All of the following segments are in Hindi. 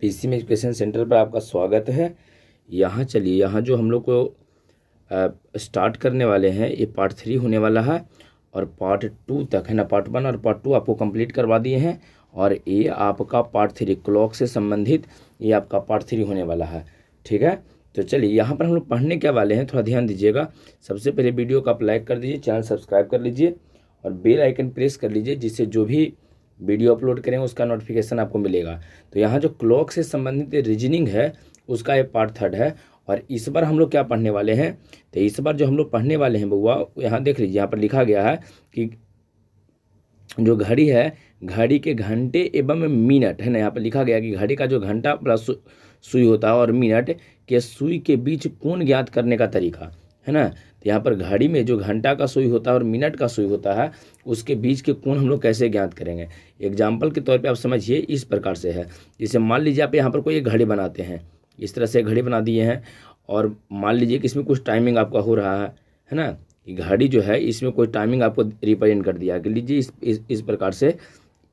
पीसीएम एजुकेशन सेंटर पर आपका स्वागत है यहाँ चलिए यहाँ जो हम लोग को आ, स्टार्ट करने वाले हैं ये पार्ट थ्री होने वाला है और पार्ट टू तक है ना पार्ट वन और पार्ट टू आपको कंप्लीट करवा दिए हैं और ये आपका पार्ट थ्री क्लॉक से संबंधित ये आपका पार्ट थ्री होने वाला है ठीक है तो चलिए यहाँ पर हम लोग पढ़ने क्या वाले हैं थोड़ा ध्यान दीजिएगा सबसे पहले वीडियो को आप लाइक कर दीजिए चैनल सब्सक्राइब कर लीजिए और बेल आइकन प्रेस कर लीजिए जिससे जो भी वीडियो अपलोड करें उसका नोटिफिकेशन आपको मिलेगा तो यहाँ जो क्लॉक से संबंधित रीजनिंग है उसका ये पार्ट थर्ड है और इस बार हम लोग क्या पढ़ने वाले हैं तो इस बार जो हम लोग पढ़ने वाले हैं बउआ यहाँ देख लीजिए यहाँ पर लिखा गया है कि जो घड़ी है घड़ी के घंटे एवं मिनट है ना यहाँ पर लिखा गया कि घड़ी का जो घंटा प्लस सुई होता है और मिनट के सुई के बीच कौन ज्ञात करने का तरीका है ना तो यहाँ पर घड़ी में जो घंटा का सुई होता है और मिनट का सुई होता है उसके बीच के कोण हम लोग कैसे ज्ञात करेंगे एग्जाम्पल के तौर पर आप समझिए इस प्रकार से है जैसे मान लीजिए आप यहाँ पर कोई घड़ी बनाते हैं इस तरह से घड़ी बना दिए हैं और मान लीजिए कि इसमें कुछ टाइमिंग आपका हो रहा है है ना घड़ी जो है इसमें कोई टाइमिंग आपको रिप्रेजेंट कर दिया कि लीजिए इस, इस इस प्रकार से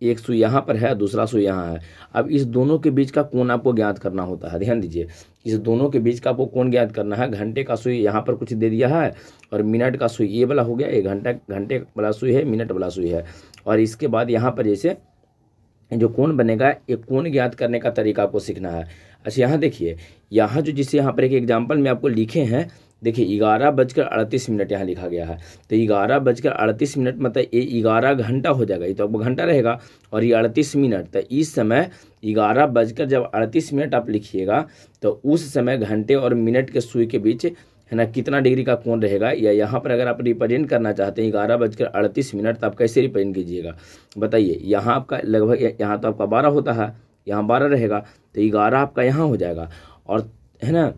एक सू यहाँ पर है दूसरा सू यहाँ है अब इस दोनों के बीच का कोण आपको ज्ञात करना होता है ध्यान दीजिए इस दोनों के बीच का आपको कोण ज्ञात करना है घंटे का सुई यहाँ पर कुछ दे दिया है और मिनट का सुई ये वाला हो गया ये घंटा घंटे वाला सुई है मिनट वाला सुई है और इसके बाद यहाँ पर जैसे जो कोण बनेगा ये कोण ज्ञात करने का तरीका आपको सीखना है अच्छा यहाँ देखिए यहाँ जो जिसे यहाँ पर एक एग्जाम्पल में आपको लिखे हैं देखिए ग्यारह बजकर अड़तीस मिनट यहाँ लिखा गया है तो ग्यारह बजकर अड़तीस मिनट मतलब ये ग्यारह घंटा हो जाएगा ये तो अब घंटा रहेगा और ये अड़तीस मिनट तो इस समय ग्यारह बजकर जब अड़तीस मिनट आप लिखिएगा तो उस समय घंटे और मिनट के सुई के बीच है ना कितना डिग्री का कोण रहेगा या यहाँ पर अगर आप रिप्रेजेंट करना चाहते हैं ग्यारह बजकर अड़तीस मिनट तो आप कैसे रिप्रेजेंट कीजिएगा बताइए यहाँ आपका लगभग यहाँ तो आपका बारह होता है यहाँ बारह रहेगा तो ग्यारह आपका यहाँ हो जाएगा और है ना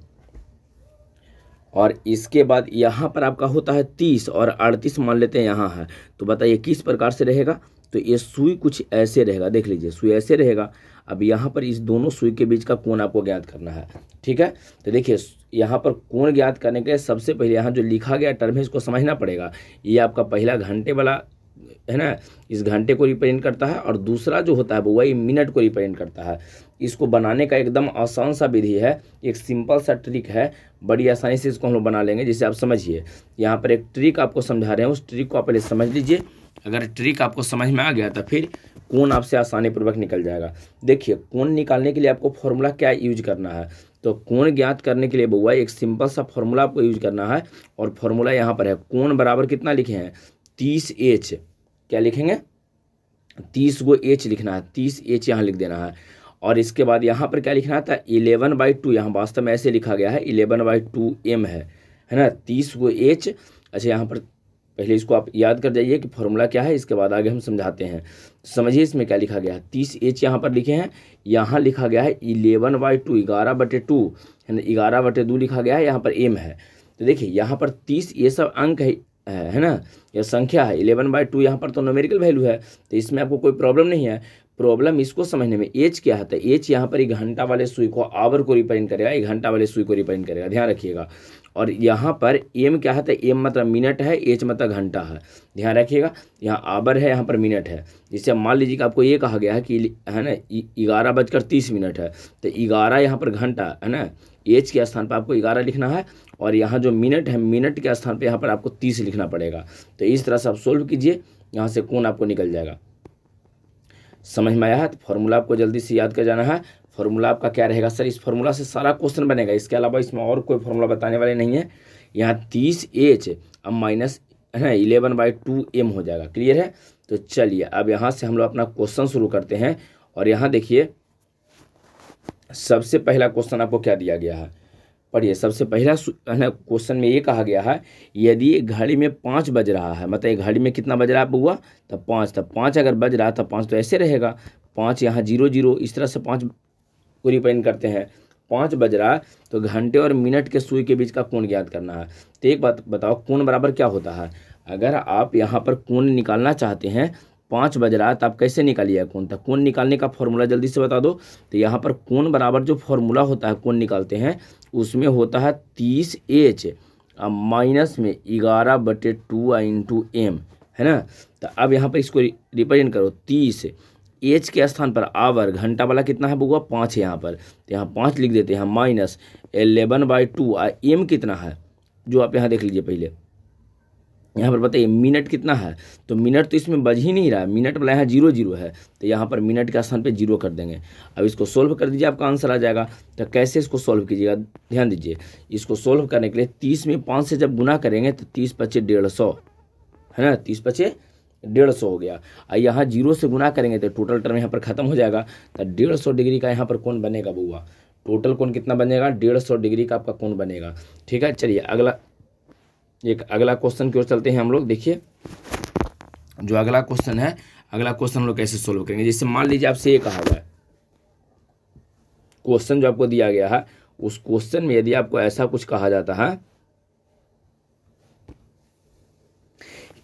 और इसके बाद यहाँ पर आपका होता है तीस और अड़तीस मान लेते हैं यहाँ है तो बताइए किस प्रकार से रहेगा तो ये सुई कुछ ऐसे रहेगा देख लीजिए सुई ऐसे रहेगा अब यहाँ पर इस दोनों सुई के बीच का कोण आपको ज्ञात करना है ठीक है तो देखिए यहाँ पर कोण ज्ञात करने के लिए सबसे पहले यहाँ जो लिखा गया टर्म है इसको समझना पड़ेगा ये आपका पहला घंटे वाला है ना इस घंटे को रिप्रेजेंट करता है और दूसरा जो होता है वो वही मिनट को रिप्रेजेंट करता है इसको बनाने का एकदम आसान सा विधि है एक सिंपल सा ट्रिक है बड़ी आसानी से इसको हम लोग बना लेंगे जिसे आप समझिए यहाँ पर एक ट्रिक आपको समझा रहे हैं उस ट्रिक को आप पहले समझ लीजिए अगर ट्रिक आपको समझ में आ गया तो फिर कौन आपसे आसानी पूर्वक निकल जाएगा देखिए कौन निकालने के लिए आपको फॉर्मूला क्या यूज करना है तो कोण ज्ञात करने के लिए बउआ एक सिंपल सा फॉर्मूला आपको यूज करना है और फॉर्मूला यहाँ पर है कोण बराबर कितना लिखे हैं तीस एच क्या लिखेंगे तीस गो एच लिखना है तीस एच यहाँ लिख देना है और इसके बाद यहाँ पर क्या लिखना था इलेवन बाई टू यहाँ वास्तव में ऐसे लिखा गया है इलेवन बाई टू एम है है ना तीस गो एच अच्छा यहाँ पर पहले इसको आप याद कर जाइए कि फॉर्मूला क्या है इसके बाद आगे हम समझाते हैं समझिए इसमें क्या लिखा गया है तीस एच यहाँ पर लिखे हैं यहाँ लिखा गया है इलेवन बाई टू ग्यारह बटे टू है ना ग्यारह बटे दो लिखा गया है यहाँ पर एम है तो देखिए यहाँ पर तीस ये सब अंक है है ना यह संख्या है इलेवन बाई टू यहाँ पर तो नोमेरिकल वैल्यू है तो इसमें आपको कोई प्रॉब्लम नहीं है प्रॉब्लम इसको समझने में एच क्या है तो एच यहाँ पर एक घंटा वाले सुई को आवर को रिप्रेजेंट करेगा एक घंटा वाले सुई को रिप्रेजेंट करेगा ध्यान रखिएगा और यहाँ पर एम क्या है एम तो मतलब मिनट है एच मतलब घंटा है ध्यान रखिएगा यहाँ आवर है यहाँ पर मिनट है जिससे मान लीजिए कि आपको ये कहा गया है कि है ना ग्यारह बजकर तीस मिनट है तो ग्यारह यहाँ पर घंटा है ना एच के स्थान पर आपको ग्यारह लिखना है और यहाँ जो मिनट है मिनट के स्थान पर यहाँ पर आपको तीस लिखना पड़ेगा तो इस तरह से आप सोल्व कीजिए यहाँ से कौन आपको निकल जाएगा समझ में आया है तो फॉर्मूला आपको जल्दी से याद कर जाना है फॉर्मूला आपका क्या रहेगा सर इस फॉर्मूला से सारा क्वेश्चन बनेगा इसके अलावा इसमें और कोई फॉर्मूला बताने वाले नहीं है यहाँ तीस एच अब माइनस है इलेवन बाई टू एम हो जाएगा क्लियर है तो चलिए अब यहाँ से हम लोग अपना क्वेश्चन शुरू करते हैं और यहाँ देखिए सबसे पहला क्वेश्चन आपको क्या दिया गया है पढ़िए सबसे पहला क्वेश्चन में ये कहा गया है यदि घड़ी में पाँच बज रहा है मतलब घड़ी में कितना बज रहा हुआ तो पाँच तब पाँच अगर बज रहा था पाँच तो ऐसे रहेगा पाँच यहाँ जीरो जीरो इस तरह से पाँच को रिपेन करते हैं पाँच बज रहा है तो घंटे और मिनट के सुई के बीच का कोण ज्ञात करना है तो एक बात बताओ कोण बराबर क्या होता है अगर आप यहाँ पर कोण निकालना चाहते हैं पाँच बज रहा है तो आप कैसे निकालिएगा कौन था तो कौन निकालने का फॉर्मूला जल्दी से बता दो तो यहाँ पर कौन बराबर जो फॉर्मूला होता है कौन निकालते हैं उसमें होता है तीस एच अब माइनस में ग्यारह बटे टू आई इंटू एम है ना तो अब यहाँ पर इसको रिप्रेजेंट करो तीस एच के स्थान पर आवर घंटा वाला कितना है बुआ पाँच है यहाँ पर तो यहाँ पाँच लिख देते हैं minus eleven by two I M कितना है जो आप यहाँ देख लीजिए पहले यहाँ पर बताइए मिनट कितना है तो मिनट तो इसमें बज ही नहीं रहा है मिनट वाला यहाँ जीरो जीरो है तो यहाँ पर मिनट के स्थान पे जीरो कर देंगे अब इसको सोल्व कर दीजिए आपका आंसर आ जाएगा तो कैसे इसको सोल्व कीजिएगा ध्यान दीजिए इसको सोल्व करने के लिए तीस में पाँच से जब गुना करेंगे तो तीस पच्चीस डेढ़ सौ है ना तीस पच्चीस डेढ़ सौ हो गया और यहाँ जीरो से गुना करेंगे तो टोटल टर्म यहाँ पर ख़त्म हो जाएगा तो डेढ़ सौ डिग्री का यहाँ पर कौन बनेगा बुआ टोटल कौन कितना बनेगा डेढ़ सौ डिग्री का आपका कौन बनेगा ठीक है चलिए अगला एक अगला क्वेश्चन की ओर चलते हैं हम लोग देखिए जो अगला क्वेश्चन है अगला क्वेश्चन हम लोग कैसे सोल्व करेंगे जैसे मान लीजिए आपसे ये कहा हुआ है क्वेश्चन जो आपको दिया गया है उस क्वेश्चन में यदि आपको ऐसा कुछ कहा जाता है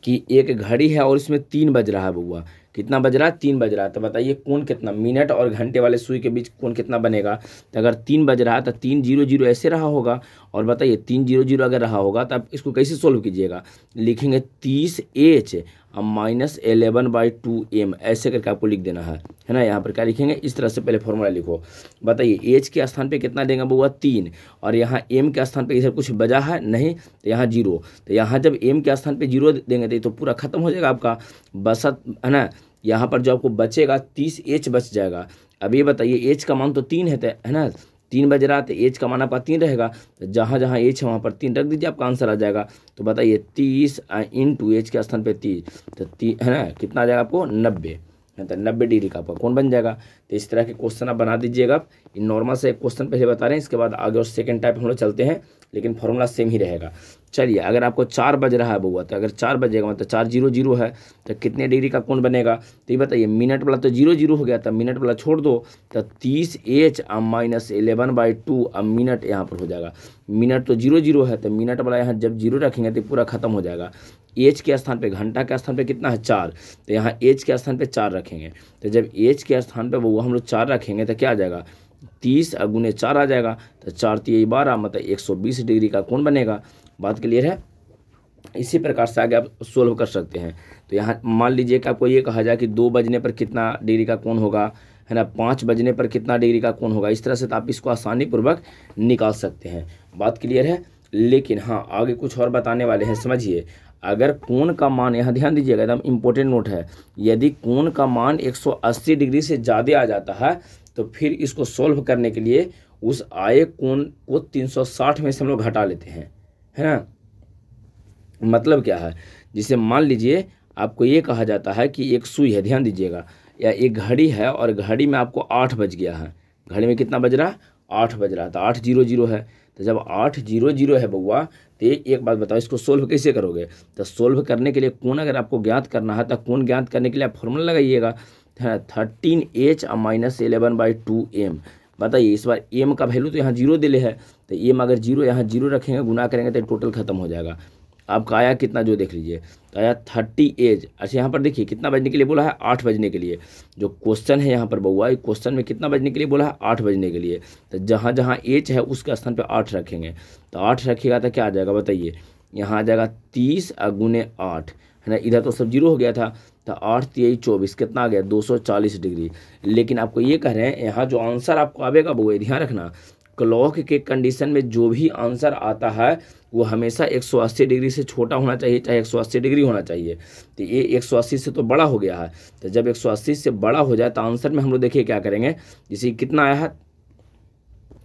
कि एक घड़ी है और इसमें तीन बज रहा है बुआ कितना बज रहा है तीन बज रहा है तो बताइए कौन कितना मिनट और घंटे वाले सुई के बीच कौन कितना बनेगा तो अगर तीन बज रहा है तो तीन जीरो जीरो ऐसे रहा होगा और बताइए तीन जीरो जीरो अगर रहा होगा तो आप इसको कैसे सोल्व कीजिएगा लिखेंगे तीस एच अब minus eleven by two M ऐसे करके आपको लिख देना है है ना यहाँ पर क्या लिखेंगे इस तरह से पहले फॉर्मूला लिखो बताइए एच के स्थान पे कितना देंगे बुआ तीन और यहाँ एम के स्थान पे इधर कुछ बजा है नहीं तो यहाँ जीरो तो यहाँ जब एम के स्थान पे जीरो देंगे तो, तो पूरा ख़त्म हो जाएगा आपका बसत है ना यहाँ पर जो आपको बचेगा तीस एच बच जाएगा अब ये बताइए एच का मान तो तीन है तो, है ना तीन बज रहा तो एज का माना आपका तीन रहेगा तो जहाँ जहाँ एज है वहाँ पर तीन रख दीजिए आपका आंसर आ जाएगा तो बताइए तीस इन टू एज के स्थान पर तीस तो ती है ना कितना आ जाएगा आपको नब्बे है हाँ, तो नब्बे डिग्री का आपका कौन बन जाएगा तो इस तरह के क्वेश्चन आप बना दीजिएगा आप नॉर्मल से क्वेश्चन पहले बता रहे हैं इसके बाद आगे और सेकेंड टाइप हम लोग चलते हैं लेकिन फार्मूला सेम ही रहेगा चलिए अगर आपको चार बज रहा है बउआ तो अगर चार बजेगा मतलब चार जीरो जीरो है तो कितने डिग्री का कौन बनेगा तो ये बताइए मिनट वाला तो जीरो जीरो हो गया था तो मिनट वाला छोड़ दो तो तीस एच और माइनस एलेवन बाई टू अब मिनट यहाँ पर हो जाएगा मिनट तो जीरो जीरो है तो मिनट वाला यहाँ जब जीरो रखेंगे तो पूरा खत्म हो जाएगा एच के स्थान पर घंटा के स्थान पर कितना है चार तो यहाँ एच के स्थान पर चार रखेंगे तो जब एच के स्थान पर वो हम लोग चार रखेंगे तो क्या आ जाएगा तीस अगुने चार आ जाएगा तो चार तीय बारह मतलब एक सौ बीस डिग्री का कोण बनेगा बात क्लियर है इसी प्रकार से आगे आप सोल्व कर सकते हैं तो यहाँ मान लीजिए कि आपको ये कहा जाए कि दो बजने पर कितना डिग्री का कोण होगा है ना पाँच बजने पर कितना डिग्री का कोण होगा इस तरह से तो आप इसको आसानी पूर्वक निकाल सकते हैं बात क्लियर है लेकिन हाँ आगे कुछ और बताने वाले हैं समझिए अगर कोण का मान यहाँ ध्यान दीजिएगा एकदम इम्पोर्टेंट नोट है यदि कोण का मान 180 डिग्री से ज़्यादा आ जाता है तो फिर इसको सॉल्व करने के लिए उस आय कोण को 360 में से हम लोग हटा लेते हैं है ना मतलब क्या है जिसे मान लीजिए आपको ये कहा जाता है कि एक सुई है ध्यान दीजिएगा या एक घड़ी है और घड़ी में आपको आठ बज गया है घड़ी में कितना बज रहा है आठ बज रहा था तो आठ जीरो जीरो है तो जब आठ जीरो जीरो है बउआ तो एक बात बताओ इसको सोल्व कैसे करोगे तो सोल्व करने के लिए कौन अगर आपको ज्ञात करना है तो कौन ज्ञात करने के लिए आप फॉर्मूला लगाइएगा थर्टीन एच और minus eleven by two M बताइए इस बार एम का वैल्यू तो यहाँ जीरो दिले है तो एम अगर जीरो यहाँ जीरो रखेंगे गुना करेंगे तो टोटल खत्म हो जाएगा आपका आया कितना जो देख लीजिए तो आया थर्टी एज अच्छा यहाँ पर देखिए कितना बजने के लिए बोला है आठ बजने के लिए जो क्वेश्चन है यहाँ पर बउआ क्वेश्चन में कितना बजने के लिए बोला है आठ बजने के लिए तो जहाँ जहाँ एज है उसके स्थान पर आठ रखेंगे तो आठ रखेगा तो क्या आ जाएगा बताइए यहाँ आ जाएगा तीस गुने आठ है ना इधर तो सब जीरो हो गया था तो आठ तिहाई चौबीस कितना आ गया दो सौ चालीस डिग्री लेकिन आपको ये कह रहे हैं यहाँ जो आंसर आपको आवेगा वो ध्यान रखना क्लॉक के कंडीशन में जो भी आंसर आता है वो हमेशा अस्सी डिग्री से छोटा होना चाहिए चाहे अस्सी डिग्री होना चाहिए तो ये अस्सी से तो बड़ा हो गया है तो जब अस्सी से बड़ा हो जाए तो आंसर में हम लोग देखिए क्या करेंगे जैसे कितना आया है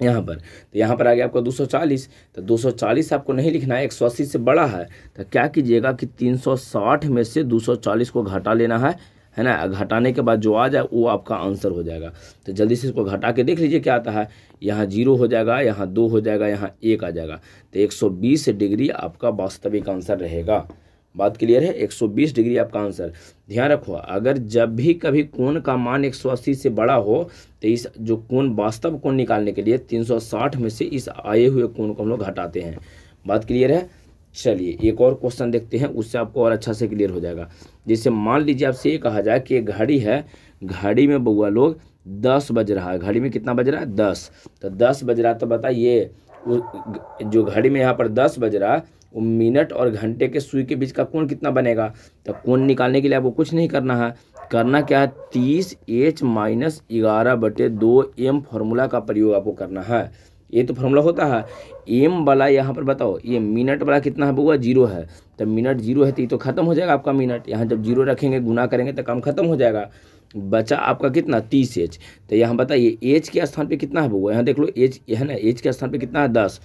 यहाँ पर तो यहाँ पर आ गया आपका 240 तो 240 आपको नहीं लिखना है 180 से बड़ा है तो क्या कीजिएगा कि 360 में से 240 को घटा लेना है है ना घटाने के बाद जो आ जाए वो आपका आंसर हो जाएगा तो जल्दी से इसको घटा के देख लीजिए क्या आता है यहाँ जीरो हो जाएगा यहाँ दो हो जाएगा यहाँ एक आ जाएगा तो 120 डिग्री आपका वास्तविक आंसर रहेगा बात क्लियर है 120 डिग्री आपका आंसर ध्यान रखो अगर जब भी कभी कोण का मान 180 से बड़ा हो तो इस जो कोण वास्तव कोण निकालने के लिए 360 में से इस आए हुए कोण को हम लोग घटाते हैं बात क्लियर है चलिए एक और क्वेश्चन देखते हैं उससे आपको और अच्छा से क्लियर हो जाएगा जैसे मान लीजिए आपसे ये कहा जाए कि घड़ी है घड़ी में बउआ लोग दस बज रहा है घड़ी में कितना बज रहा है दस तो दस बज रहा तो बताइए जो घड़ी में यहाँ पर दस बज रहा मिनट और घंटे के सुई के बीच का कोण कितना बनेगा तो कोण निकालने के लिए आपको कुछ नहीं करना है करना क्या है तीस एच माइनस ग्यारह बटे दो एम फार्मूला का प्रयोग आपको करना है ये तो फार्मूला होता है एम वाला यहाँ पर बताओ ये मिनट वाला कितना है हुआ जीरो है तो मिनट जीरो है तो ये तो खत्म हो जाएगा आपका मिनट यहाँ जब जीरो रखेंगे गुना करेंगे तो काम खत्म हो जाएगा बचा आपका कितना तीस एच तो यहाँ बताइए एच के स्थान पे कितना है बुआ यहाँ देख लो एच है ना एच के स्थान पे कितना है दस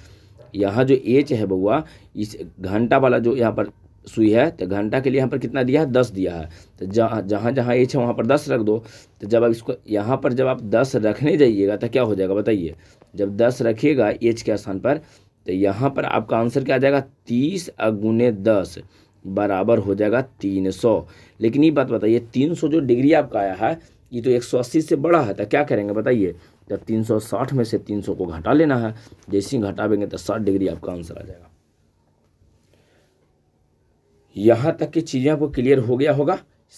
यहाँ जो एच है बउआ इस घंटा वाला जो यहाँ पर सुई है तो घंटा के लिए यहाँ पर कितना दिया है दस दिया है तो जहाँ जहाँ जहाँ एच है वहाँ पर दस रख दो तो जब आप इसको यहाँ पर जब आप दस रखने जाइएगा तो क्या हो जाएगा बताइए जब दस रखिएगा एच के स्थान पर तो यहाँ पर आपका आंसर क्या आ जाएगा तीस अगुने दस बराबर हो जाएगा तीन सौ लेकिन ये बात बताइए तीन सौ जो डिग्री आपका आया है ये तो एक सौ अस्सी से बड़ा है तो क्या करेंगे बताइए जब 360 में से 300 को घटा लेना है जैसे ही घटावेंगे तो 60 डिग्री आपका आंसर आ जाएगा यहाँ तक की चीज़ें आपको क्लियर हो गया होगा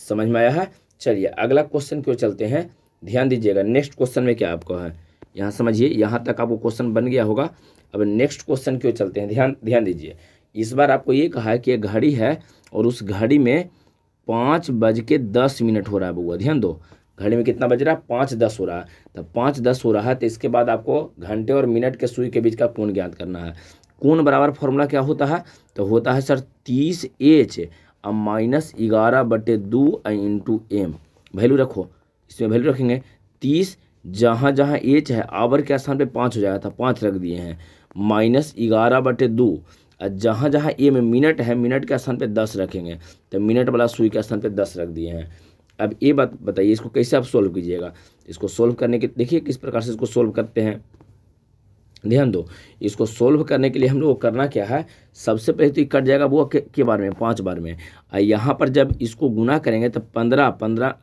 समझ में आया है चलिए अगला क्वेश्चन क्यों चलते हैं ध्यान दीजिएगा नेक्स्ट क्वेश्चन में क्या आपको है यहाँ समझिए यहाँ तक आपको क्वेश्चन बन गया होगा अब नेक्स्ट क्वेश्चन क्यों चलते हैं ध्यान ध्यान दीजिए इस बार आपको ये कहा है कि एक घड़ी है और उस घड़ी में पाँच बज के दस मिनट हो रहा है बुआ ध्यान दो घड़ी में कितना बज रहा है पाँच दस हो रहा है तो पाँच दस हो रहा है तो इसके बाद आपको घंटे और मिनट के सुई के बीच का कोण ज्ञात करना है कोण बराबर फॉर्मूला क्या होता है तो होता है सर तीस एच और माइनस ग्यारह बटे दो इंटू एम वैल्यू रखो इसमें वैल्यू रखेंगे तीस जहाँ जहाँ एच है आवर के स्थान पर पाँच हो जाएगा था पाँच रख दिए हैं माइनस ग्यारह बटे दो और जहाँ जहाँ ए में मिनट है मिनट के स्थान पे दस रखेंगे तो मिनट वाला सुई के स्थान पे दस रख दिए हैं अब ये बात बताइए इसको कैसे आप सोल्व कीजिएगा इसको सोल्व करने के देखिए किस प्रकार से इसको सोल्व करते हैं ध्यान दो इसको सोल्व करने के लिए हम लोग को करना क्या है सबसे पहले तो ये कट जाएगा वो के, के बार में पाँच बार में और यहाँ पर जब इसको गुना करेंगे तो पंद्रह पंद्रह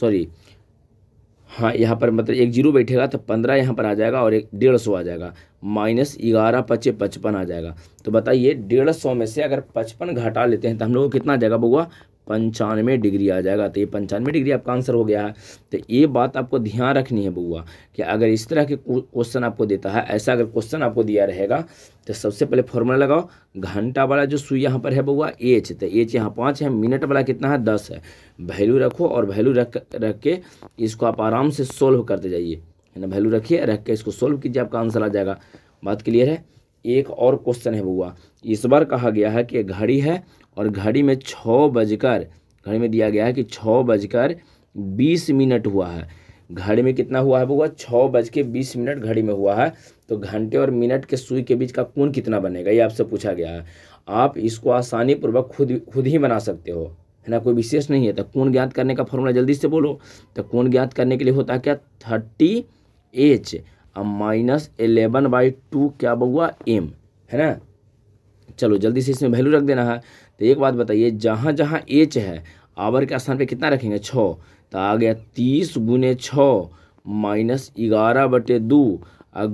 सॉरी हाँ यहाँ पर मतलब एक जीरो बैठेगा तो पंद्रह यहाँ पर आ जाएगा और एक डेढ़ सौ आ जाएगा माइनस ग्यारह पच्चे पचपन आ जाएगा तो बताइए डेढ़ सौ में से अगर पचपन घटा लेते हैं तो हम लोग को कितना आ जाएगा बुआ पंचानवे डिग्री आ जाएगा तो ये पंचानवे डिग्री आपका आंसर हो गया है तो ये बात आपको ध्यान रखनी है बउआ कि अगर इस तरह के क्वेश्चन आपको देता है ऐसा अगर क्वेश्चन आपको दिया रहेगा तो सबसे पहले फॉर्मूला लगाओ घंटा वाला जो सुई यहाँ पर है बउआ एच तो एच यहाँ पाँच है मिनट वाला कितना है दस है वैल्यू रखो और वैल्यू रख रख के इसको आप आराम से सोल्व करते जाइए है ना वैल्यू रखिए रख के इसको सोल्व कीजिए आपका आंसर आ जाएगा बात क्लियर है एक और क्वेश्चन है बुआ इस बार कहा गया है कि घड़ी है और घड़ी में छः बजकर घड़ी में दिया गया है कि छः बजकर बीस मिनट हुआ है घड़ी में कितना हुआ है बुआ छः बज के बीस मिनट घड़ी में हुआ है तो घंटे और मिनट के सुई के बीच का कोण कितना बनेगा ये आपसे पूछा गया है आप इसको आसानी पूर्वक खुद खुद ही बना सकते हो है ना कोई विशेष नहीं है तो कोण ज्ञात करने का फॉर्मूला जल्दी से बोलो तो कोण ज्ञात करने के लिए होता है क्या थर्टी एच अब माइनस एलेवन बाई टू क्या बउआ एम है ना चलो जल्दी से इसमें वैल्यू रख देना है तो एक बात बताइए जहाँ जहाँ एच है आवर के स्थान पे कितना रखेंगे छः तो आ गया तीस गुने छः माइनस ग्यारह बटे दो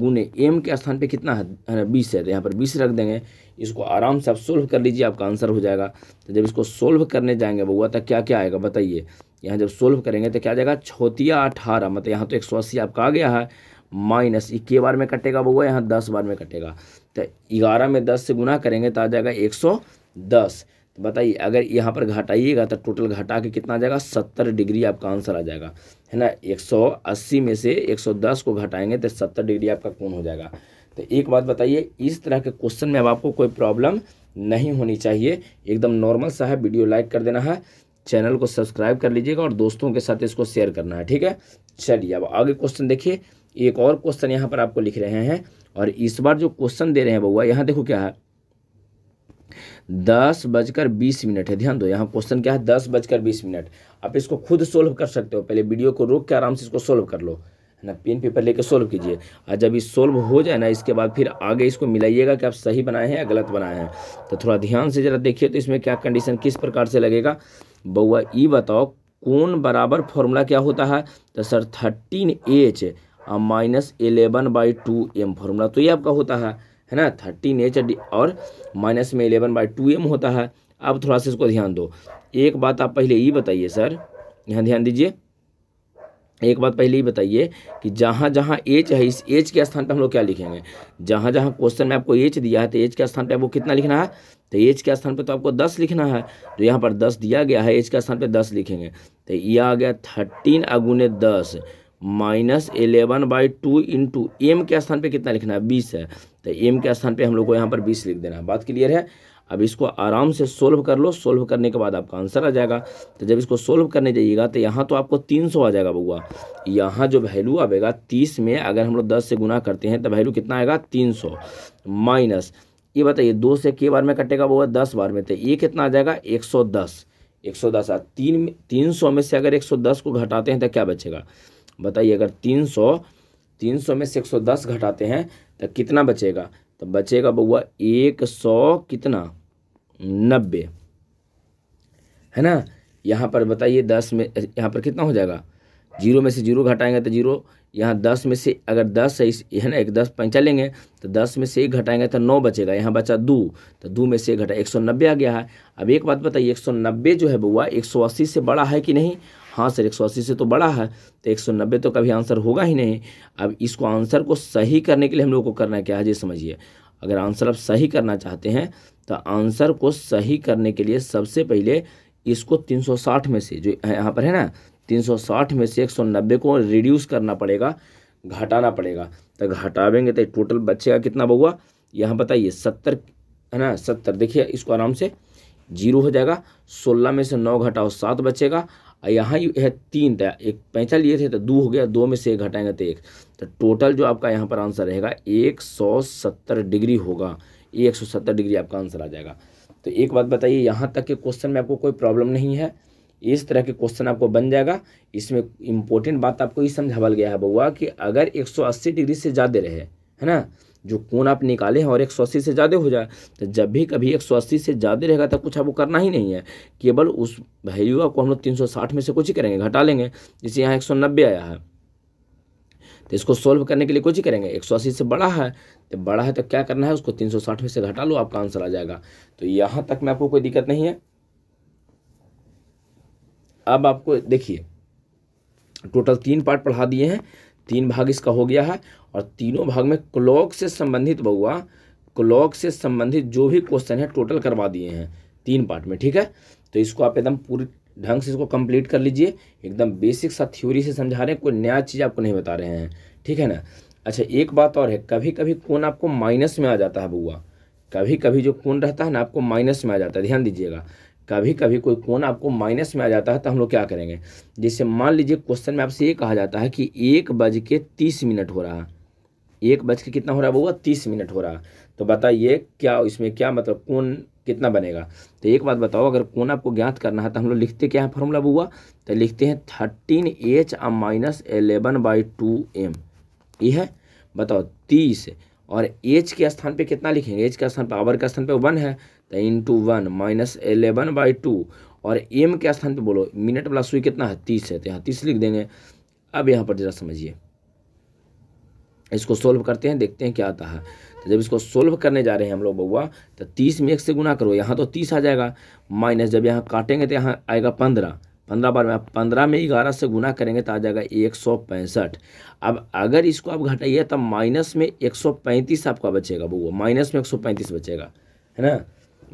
गुने एम के स्थान पे कितना है बीस है तो यहाँ पर बीस रख देंगे इसको आराम से आप सोल्व कर लीजिए आपका आंसर हो जाएगा तो जब इसको सोल्व करने जाएंगे बउआ तो क्या क्या आएगा बताइए यहाँ जब सोल्व करेंगे तो क्या आ जाएगा छोतिया अठारह मतलब यहाँ तो एक सौ अस्सी आपका आ गया है माइनस इक्की बार में कटेगा बउआ यहाँ दस बार में कटेगा तो ग्यारह में दस से गुना करेंगे तो आ जाएगा एक सौ दस तो बताइए अगर यहाँ पर घटाइएगा तो टोटल घटा के कितना आ जाएगा सत्तर डिग्री आपका आंसर आ जाएगा है ना एक सौ अस्सी में से एक सौ दस को घटाएंगे तो सत्तर डिग्री आपका कौन हो जाएगा तो एक बात बताइए इस तरह के क्वेश्चन में अब आपको कोई प्रॉब्लम नहीं होनी चाहिए एकदम नॉर्मल सा है वीडियो लाइक कर देना है चैनल को सब्सक्राइब कर लीजिएगा और दोस्तों के साथ इसको शेयर करना है ठीक है चलिए अब आगे क्वेश्चन देखिए एक और क्वेश्चन यहाँ पर आपको लिख रहे हैं और इस बार जो क्वेश्चन दे रहे हैं बउआ यहाँ देखो क्या है दस बजकर बीस मिनट है ध्यान दो यहाँ क्वेश्चन क्या है दस बजकर बीस मिनट आप इसको खुद सोल्व कर सकते हो पहले वीडियो को रोक के आराम से इसको सोल्व कर लो है ना पेन पेपर लेके सोल्व कीजिए और जब ये सोल्व हो जाए ना इसके बाद फिर आगे इसको मिलाइएगा कि आप सही बनाए हैं या गलत बनाए हैं तो थोड़ा ध्यान से ज़रा देखिए तो इसमें क्या कंडीशन किस प्रकार से लगेगा बउआ ये बताओ कौन बराबर फॉर्मूला क्या होता है तो sir thirteen H minus eleven by two M formula तो ये आपका होता है है ना थर्टीन एच और माइनस में एलेवन बाई टू एम होता है आप थोड़ा सा इसको ध्यान दो एक बात आप पहले ये बताइए सर यहाँ ध्यान दीजिए एक बात पहले ही बताइए कि जहाँ जहाँ एच है इस एच के स्थान पर हम लोग क्या लिखेंगे जहाँ जहाँ क्वेश्चन में आपको एच दिया है तो एच के स्थान पर आपको कितना लिखना है तो एच के स्थान पर तो आपको दस लिखना है तो यहाँ पर दस दिया गया है एच के स्थान पर दस लिखेंगे तो यह आ गया थर्टीन अगुने दस minus eleven by two into M के स्थान पे कितना लिखना है बीस है तो एम के स्थान पे हम लोग को यहाँ पर बीस लिख देना है बात क्लियर है अब इसको आराम से सोल्व कर लो सोल्व करने के बाद आपका आंसर आ जाएगा तो जब इसको सोल्व करने जाइएगा तो यहाँ तो आपको तीन सौ आ जाएगा बउआ यहाँ जो वैल्यू आएगा तीस में अगर हम लोग दस से गुना करते हैं तो वैल्यू कितना आएगा तीन सौ माइनस ये बताइए दो से के बार में कटेगा बउआ दस बार में तो ये कितना आ जाएगा एक सौ दस एक सौ दस तीन तीन सौ में से अगर एक सौ दस को घटाते हैं तो क्या बचेगा बताइए अगर तीन सौ तीन सौ में से एक सौ दस घटाते हैं तो कितना बचेगा तो बचेगा बउआ एक सौ कितना नब्बे है ना यहाँ पर बताइए दस में यहाँ पर कितना हो जाएगा जीरो में से जीरो घटाएंगे तो जीरो यहाँ दस में से अगर दस है इस है ना एक दस पैंचा लेंगे तो दस में से एक घटाएंगे तो नौ बचेगा यहाँ बचा दो तो दो में से एक घटा एक सौ नब्बे आ गया है अब एक बात बताइए एक सौ नब्बे जो है बउआ एक सौ अस्सी से बड़ा है कि नहीं हाँ सर एक से तो बड़ा है तो एक तो कभी आंसर होगा ही नहीं अब इसको आंसर को सही करने के लिए हम लोग को करना क्या है जी समझिए अगर आंसर आप सही करना चाहते हैं तो आंसर को सही करने के लिए सबसे पहले इसको 360 में से जो यहाँ पर है ना 360 में से 190 को रिड्यूस करना पड़ेगा घटाना पड़ेगा तो घटावेंगे तो टोटल बच्चेगा कितना बउआ यहाँ बताइए सत्तर है ना सत्तर देखिए इसको आराम से जीरो हो जाएगा सोलह में से नौ घटाओ सात बचेगा यहाँ है तीन था एक पैंचा लिए थे तो दो हो गया दो में से एक घटाएंगे तो एक तो टोटल जो आपका यहाँ पर आंसर रहेगा एक सौ सत्तर डिग्री होगा एक सौ सत्तर डिग्री आपका आंसर आ जाएगा तो एक बात बताइए यहाँ तक के क्वेश्चन में आपको कोई प्रॉब्लम नहीं है इस तरह के क्वेश्चन आपको बन जाएगा इसमें इम्पोर्टेंट बात आपको ये समझावल गया है बउआ कि अगर एक डिग्री से ज़्यादा रहे है ना जो कोण आप निकाले हैं और एक सौ से ज़्यादा हो जाए तो जब भी कभी एक से ज़्यादा रहेगा तब कुछ आपको करना ही नहीं है केवल उस वैल्यू को हम लोग तीन में से कुछ ही करेंगे घटा लेंगे जैसे यहाँ एक आया है तो इसको सोल्व करने के लिए कुछ ही करेंगे एक से बड़ा है तो बड़ा है तो क्या करना है उसको 360 में से घटा लो आपका आंसर आ जाएगा तो यहाँ तक में आपको कोई दिक्कत नहीं है अब आपको देखिए टोटल तीन पार्ट पढ़ा दिए हैं तीन भाग इसका हो गया है और तीनों भाग में क्लॉक से संबंधित बउआ क्लॉक से संबंधित जो भी क्वेश्चन है टोटल करवा दिए हैं तीन पार्ट में ठीक है तो इसको आप एकदम पूरी ढंग से इसको कंप्लीट कर लीजिए एकदम बेसिक सा थ्योरी से समझा रहे हैं कोई नया चीज़ आपको नहीं बता रहे हैं ठीक है ना अच्छा एक बात और है कभी कभी कौन आपको माइनस में आ जाता है बउआ कभी कभी जो कौन रहता है ना आपको माइनस में आ जाता है ध्यान दीजिएगा कभी कभी कोई कौन आपको माइनस में आ जाता है तो हम लोग क्या करेंगे जैसे मान लीजिए क्वेश्चन में आपसे ये कहा जाता है कि एक बज के तीस मिनट हो रहा है एक बज के कितना हो रहा है तीस मिनट हो रहा तो बताइए क्या इसमें क्या मतलब कौन कितना बनेगा तो एक बात बताओ अगर कौन आपको ज्ञात करना है तो हम लोग लिखते क्या है फॉर्मूला बुआ तो लिखते हैं थर्टीन एच और minus eleven by two M ये है बताओ तीस और एच के स्थान पे कितना लिखेंगे एच के स्थान पे आवर के स्थान पे वन है तो into one minus eleven by two और एम के स्थान पे बोलो मिनट वाला सुई कितना है तीस है तो यहाँ तीस लिख देंगे अब यहाँ पर ज़रा समझिए इसको सोल्व करते हैं देखते हैं क्या आता है तो जब इसको सोल्व करने जा रहे हैं हम लोग बउआ तो तीस में एक से गुना करो यहाँ तो तीस आ जाएगा माइनस जब यहाँ काटेंगे तो यहाँ आएगा पंद्रह पंद्रह बार में पंद्रह में ग्यारह से गुना करेंगे तो आ जाएगा एक सौ पैंसठ अब अगर इसको आप घटाइए तो माइनस में एक सौ पैंतीस आपका बचेगा बउआ माइनस में एक सौ पैंतीस बचेगा है ना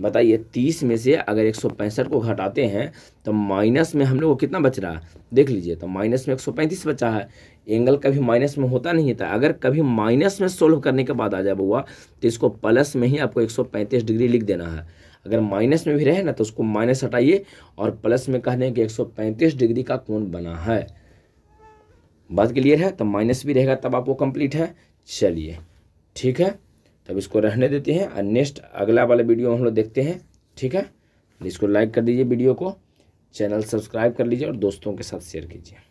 बताइए तीस में से अगर एक सौ पैंसठ को घटाते हैं तो माइनस में हम लोग को कितना बच रहा है देख लीजिए तो माइनस में एक सौ पैंतीस बचा है एंगल कभी माइनस में होता नहीं था अगर कभी माइनस में सोल्व करने के बाद आ जाए बउआ तो इसको प्लस में ही आपको 135 डिग्री लिख देना है अगर माइनस में भी रहे ना तो उसको माइनस हटाइए और प्लस में कहने दें कि 135 डिग्री का कोण बना है बात क्लियर है तो माइनस भी रहेगा तब आपको कंप्लीट है चलिए ठीक है तब इसको रहने देते हैं और नेक्स्ट अगला वाला वीडियो हम लोग देखते हैं ठीक है तो इसको लाइक कर दीजिए वीडियो को चैनल सब्सक्राइब कर लीजिए और दोस्तों के साथ शेयर कीजिए